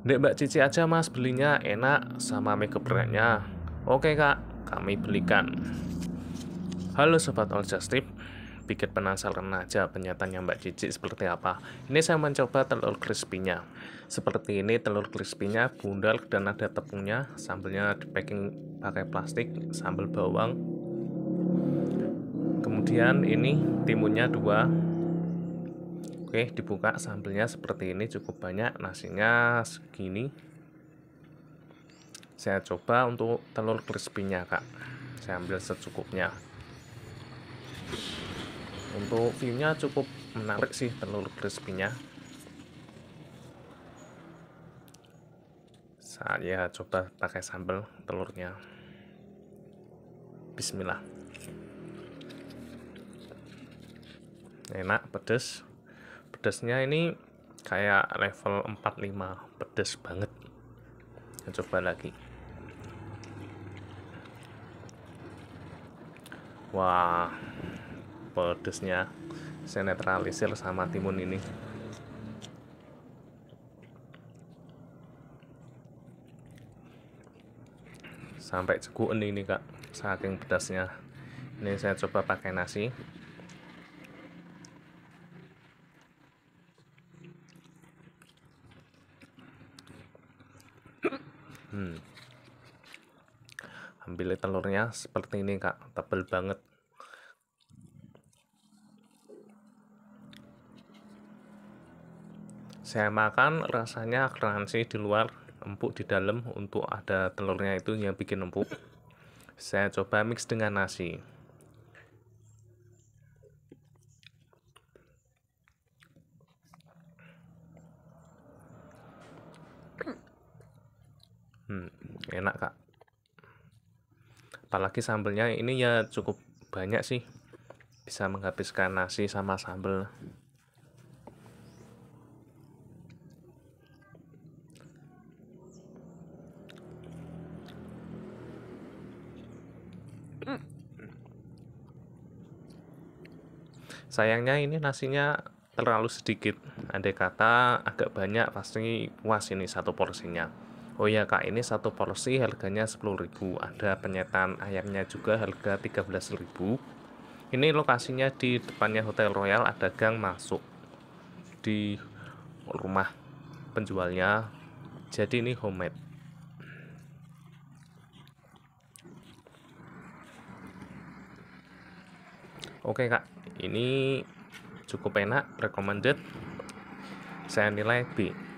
Dek Mbak Cici aja mas belinya enak sama makeup brandnya Oke kak, kami belikan Halo Sobat All Just Tip Bikin penasaran aja yang Mbak Cici seperti apa Ini saya mencoba telur crispy-nya Seperti ini telur crispy-nya bundar dan ada tepungnya Sambelnya di packing pakai plastik Sambel bawang Kemudian ini timunnya dua Oke, dibuka sambelnya seperti ini cukup banyak, nasinya segini. Saya coba untuk telur crispy Kak. Saya ambil secukupnya. Untuk view-nya cukup menarik sih telur crispy-nya. Saya coba pakai sambel telurnya. Bismillah. Enak, pedes pedasnya ini kayak level 45 pedas banget kita coba lagi wah pedasnya saya netralisir sama timun ini sampai cekuan ini kak saking pedasnya ini saya coba pakai nasi hmm. ambil telurnya seperti ini kak tebel banget saya makan rasanya crunchy di luar empuk di dalam untuk ada telurnya itu yang bikin empuk saya coba mix dengan nasi Hmm, enak kak. Apalagi sambelnya ini ya cukup banyak sih. Bisa menghabiskan nasi sama sambel. Sayangnya ini nasinya terlalu sedikit. Andai kata agak banyak pasti puas ini satu porsinya oh ya kak ini satu porsi harganya 10.000 ada penyetan ayamnya juga harga 13.000 ini lokasinya di depannya Hotel Royal ada gang masuk di rumah penjualnya jadi ini homemade oke kak ini cukup enak recommended saya nilai B